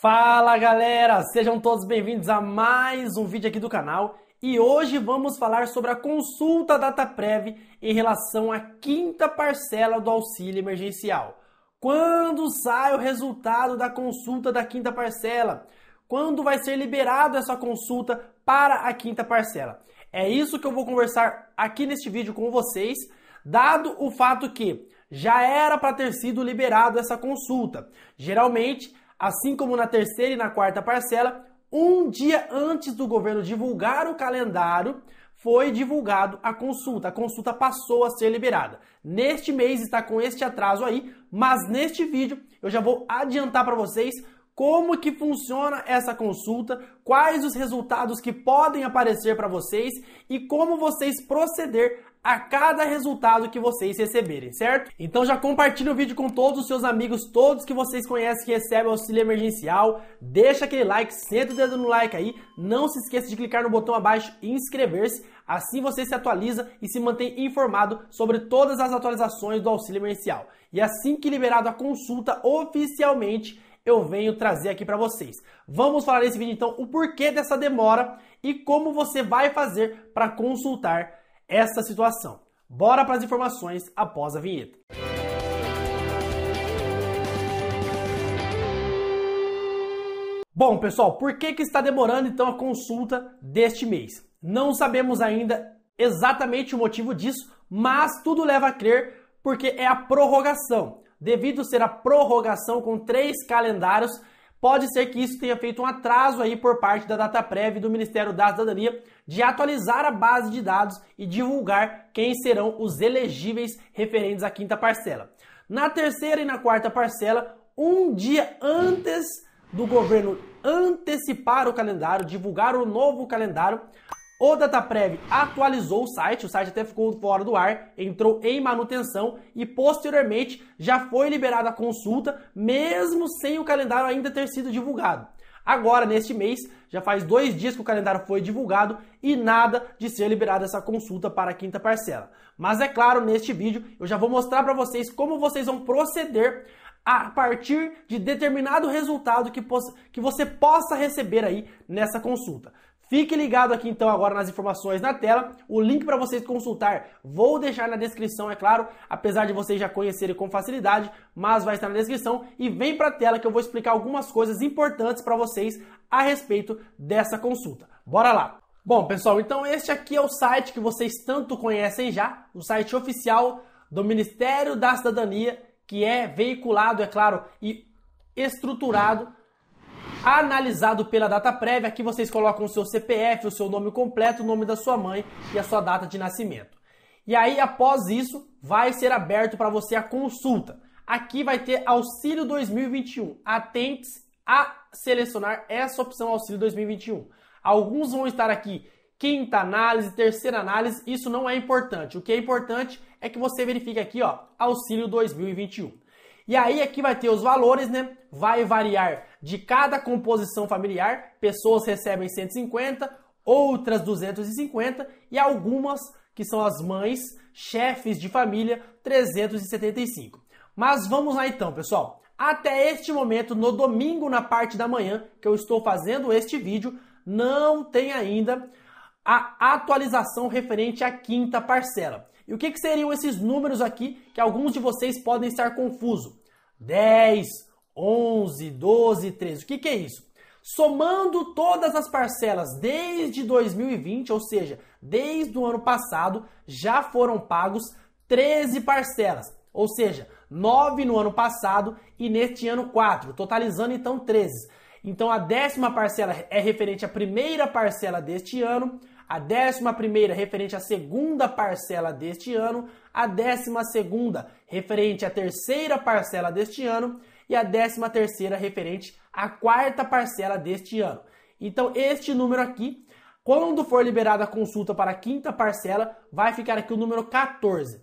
Fala galera, sejam todos bem-vindos a mais um vídeo aqui do canal e hoje vamos falar sobre a consulta DataPrev em relação à quinta parcela do auxílio emergencial. Quando sai o resultado da consulta da quinta parcela? Quando vai ser liberado essa consulta para a quinta parcela? É isso que eu vou conversar aqui neste vídeo com vocês, dado o fato que já era para ter sido liberado essa consulta. Geralmente assim como na terceira e na quarta parcela, um dia antes do governo divulgar o calendário, foi divulgado a consulta. A consulta passou a ser liberada. Neste mês está com este atraso aí, mas neste vídeo eu já vou adiantar para vocês como que funciona essa consulta, quais os resultados que podem aparecer para vocês e como vocês proceder a cada resultado que vocês receberem, certo? Então já compartilha o vídeo com todos os seus amigos, todos que vocês conhecem que recebem auxílio emergencial. Deixa aquele like, senta o dedo no like aí. Não se esqueça de clicar no botão abaixo e inscrever-se. Assim você se atualiza e se mantém informado sobre todas as atualizações do auxílio emergencial. E assim que liberado a consulta oficialmente, eu venho trazer aqui para vocês. Vamos falar nesse vídeo então o porquê dessa demora e como você vai fazer para consultar essa situação. Bora para as informações após a vinheta. Bom, pessoal, por que, que está demorando então a consulta deste mês? Não sabemos ainda exatamente o motivo disso, mas tudo leva a crer porque é a prorrogação. Devido ser a prorrogação com três calendários, Pode ser que isso tenha feito um atraso aí por parte da Data e do Ministério da Cidadania de atualizar a base de dados e divulgar quem serão os elegíveis referentes à quinta parcela. Na terceira e na quarta parcela, um dia antes do governo antecipar o calendário, divulgar o novo calendário, o Dataprev atualizou o site, o site até ficou fora do ar, entrou em manutenção e posteriormente já foi liberada a consulta, mesmo sem o calendário ainda ter sido divulgado. Agora, neste mês, já faz dois dias que o calendário foi divulgado e nada de ser liberada essa consulta para a quinta parcela. Mas é claro, neste vídeo eu já vou mostrar para vocês como vocês vão proceder a partir de determinado resultado que, que você possa receber aí nessa consulta. Fique ligado aqui então agora nas informações na tela. O link para vocês consultar vou deixar na descrição, é claro, apesar de vocês já conhecerem com facilidade, mas vai estar na descrição e vem para a tela que eu vou explicar algumas coisas importantes para vocês a respeito dessa consulta. Bora lá. Bom, pessoal, então este aqui é o site que vocês tanto conhecem já, o site oficial do Ministério da Cidadania, que é veiculado, é claro, e estruturado analisado pela data prévia. Aqui vocês colocam o seu CPF, o seu nome completo, o nome da sua mãe e a sua data de nascimento. E aí, após isso, vai ser aberto para você a consulta. Aqui vai ter Auxílio 2021. Atentes a selecionar essa opção Auxílio 2021. Alguns vão estar aqui quinta análise, terceira análise, isso não é importante. O que é importante é que você verifique aqui, ó, Auxílio 2021. E aí aqui vai ter os valores, né? Vai variar de cada composição familiar, pessoas recebem 150, outras 250 e algumas, que são as mães, chefes de família, 375. Mas vamos lá então, pessoal. Até este momento, no domingo, na parte da manhã, que eu estou fazendo este vídeo, não tem ainda a atualização referente à quinta parcela. E o que, que seriam esses números aqui que alguns de vocês podem estar confuso? 10, 11, 12, 13. O que, que é isso? Somando todas as parcelas desde 2020, ou seja, desde o ano passado, já foram pagos 13 parcelas, ou seja, 9 no ano passado e neste ano 4, totalizando então 13. Então a décima parcela é referente à primeira parcela deste ano, a décima primeira referente à segunda parcela deste ano, a décima segunda referente à terceira parcela deste ano e a 13 terceira referente à quarta parcela deste ano. Então, este número aqui, quando for liberada a consulta para a quinta parcela, vai ficar aqui o número 14.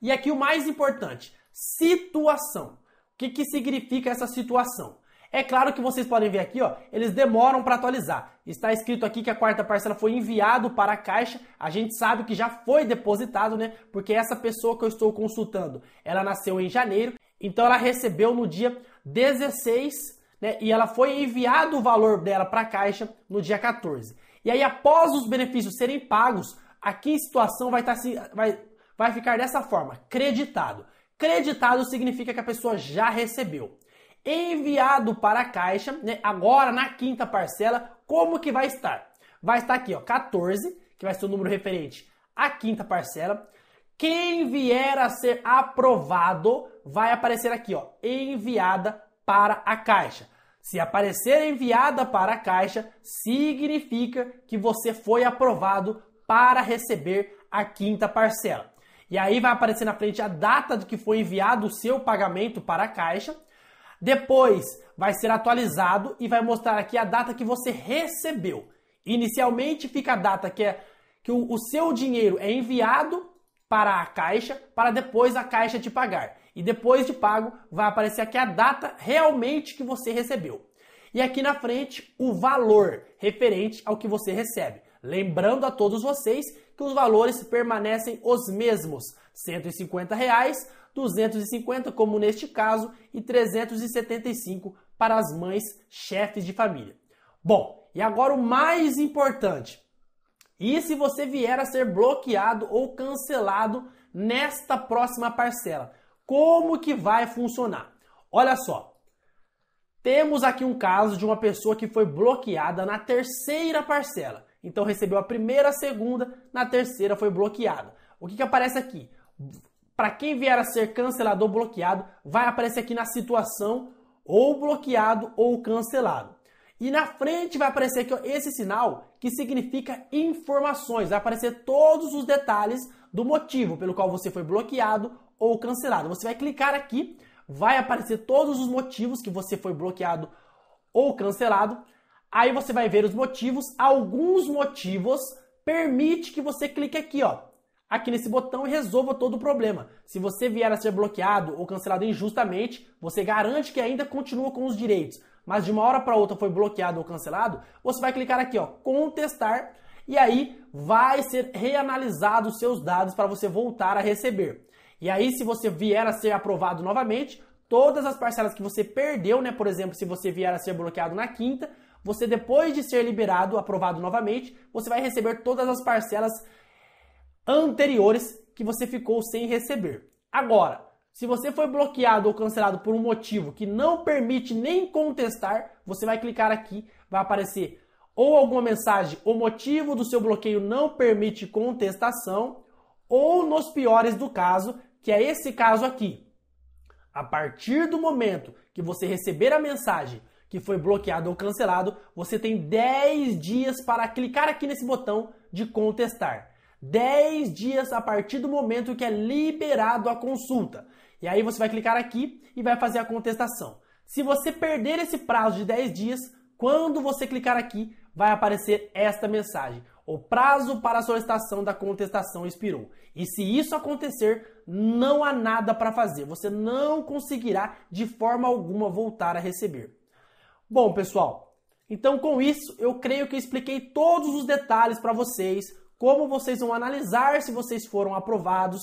E aqui o mais importante, situação. O que, que significa essa situação? É claro que vocês podem ver aqui, ó, eles demoram para atualizar. Está escrito aqui que a quarta parcela foi enviado para a caixa. A gente sabe que já foi depositado, né? Porque essa pessoa que eu estou consultando, ela nasceu em janeiro então ela recebeu no dia 16, né, e ela foi enviado o valor dela para a caixa no dia 14. E aí após os benefícios serem pagos, aqui a situação vai estar tá, vai vai ficar dessa forma, creditado. Creditado significa que a pessoa já recebeu. Enviado para a caixa, né, agora na quinta parcela, como que vai estar? Vai estar aqui, ó, 14, que vai ser o número referente à quinta parcela. Quem vier a ser aprovado vai aparecer aqui, ó, enviada para a caixa. Se aparecer enviada para a caixa, significa que você foi aprovado para receber a quinta parcela. E aí vai aparecer na frente a data de que foi enviado o seu pagamento para a caixa. Depois vai ser atualizado e vai mostrar aqui a data que você recebeu. Inicialmente fica a data que é que o, o seu dinheiro é enviado para a caixa, para depois a caixa te pagar e depois de pago vai aparecer aqui a data realmente que você recebeu. E aqui na frente o valor referente ao que você recebe. Lembrando a todos vocês que os valores permanecem os mesmos, R$ 150, reais, 250 como neste caso e 375 para as mães chefes de família. Bom, e agora o mais importante. E se você vier a ser bloqueado ou cancelado nesta próxima parcela? Como que vai funcionar? Olha só. Temos aqui um caso de uma pessoa que foi bloqueada na terceira parcela. Então recebeu a primeira, a segunda, na terceira foi bloqueada. O que, que aparece aqui? Para quem vier a ser cancelado ou bloqueado, vai aparecer aqui na situação ou bloqueado ou cancelado. E na frente vai aparecer aqui ó, esse sinal que significa informações, vai aparecer todos os detalhes do motivo pelo qual você foi bloqueado ou cancelado. Você vai clicar aqui, vai aparecer todos os motivos que você foi bloqueado ou cancelado. Aí você vai ver os motivos. Alguns motivos permite que você clique aqui, ó, aqui nesse botão e resolva todo o problema. Se você vier a ser bloqueado ou cancelado injustamente, você garante que ainda continua com os direitos, mas de uma hora para outra foi bloqueado ou cancelado, você vai clicar aqui, ó, contestar e aí vai ser reanalisado os seus dados para você voltar a receber. E aí, se você vier a ser aprovado novamente, todas as parcelas que você perdeu, né? Por exemplo, se você vier a ser bloqueado na quinta, você depois de ser liberado, aprovado novamente, você vai receber todas as parcelas anteriores que você ficou sem receber. Agora, se você foi bloqueado ou cancelado por um motivo que não permite nem contestar, você vai clicar aqui, vai aparecer ou alguma mensagem, o motivo do seu bloqueio não permite contestação, ou nos piores do caso, que é esse caso aqui. A partir do momento que você receber a mensagem que foi bloqueado ou cancelado, você tem 10 dias para clicar aqui nesse botão de contestar. 10 dias a partir do momento que é liberado a consulta. E aí você vai clicar aqui e vai fazer a contestação. Se você perder esse prazo de 10 dias, quando você clicar aqui, vai aparecer esta mensagem. O prazo para a solicitação da contestação expirou. E se isso acontecer, não há nada para fazer. Você não conseguirá de forma alguma voltar a receber. Bom, pessoal, então com isso eu creio que eu expliquei todos os detalhes para vocês, como vocês vão analisar se vocês foram aprovados,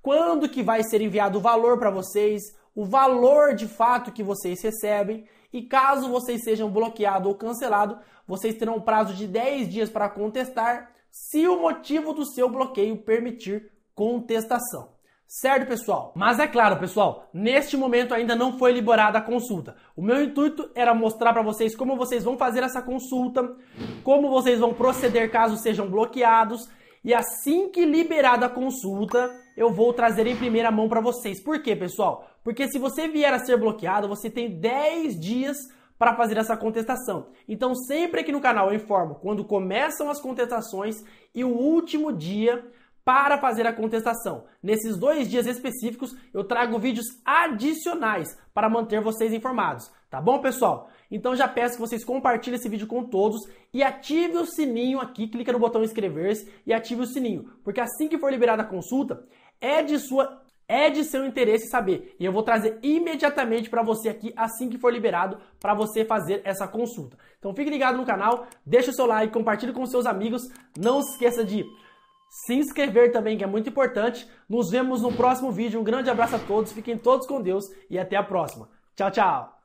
quando que vai ser enviado o valor para vocês, o valor de fato que vocês recebem. E caso vocês sejam bloqueado ou cancelado, vocês terão um prazo de 10 dias para contestar, se o motivo do seu bloqueio permitir contestação. Certo, pessoal? Mas é claro, pessoal, neste momento ainda não foi liberada a consulta. O meu intuito era mostrar para vocês como vocês vão fazer essa consulta, como vocês vão proceder caso sejam bloqueados e assim que liberada a consulta, eu vou trazer em primeira mão para vocês. Por quê, pessoal? Porque se você vier a ser bloqueado, você tem 10 dias para fazer essa contestação. Então, sempre aqui no canal eu informo quando começam as contestações e o último dia para fazer a contestação. Nesses dois dias específicos, eu trago vídeos adicionais para manter vocês informados, tá bom, pessoal? Então já peço que vocês compartilhem esse vídeo com todos e ative o sininho aqui, clica no botão inscrever-se e ative o sininho, porque assim que for liberada a consulta, é de sua é de seu interesse saber e eu vou trazer imediatamente para você aqui assim que for liberado para você fazer essa consulta. Então fique ligado no canal, deixa o seu like, compartilhe com seus amigos, não se esqueça de se inscrever também, que é muito importante. Nos vemos no próximo vídeo. Um grande abraço a todos, fiquem todos com Deus e até a próxima. Tchau, tchau!